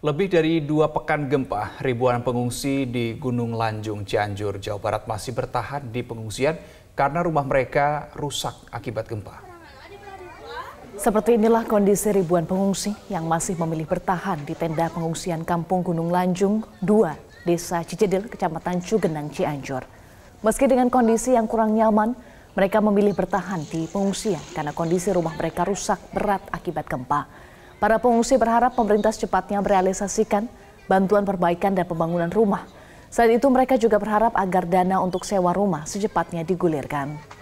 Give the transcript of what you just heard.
Lebih dari dua pekan gempa, ribuan pengungsi di Gunung Lanjung, Cianjur, Jawa Barat masih bertahan di pengungsian karena rumah mereka rusak akibat gempa. Seperti inilah kondisi ribuan pengungsi yang masih memilih bertahan di tenda pengungsian Kampung Gunung Lanjung 2, Desa Cijedil, Kecamatan Cugenang, Cianjur. Meski dengan kondisi yang kurang nyaman, mereka memilih bertahan di pengungsian karena kondisi rumah mereka rusak berat akibat gempa. Para pengungsi berharap pemerintah secepatnya merealisasikan bantuan perbaikan dan pembangunan rumah. Selain itu mereka juga berharap agar dana untuk sewa rumah secepatnya digulirkan.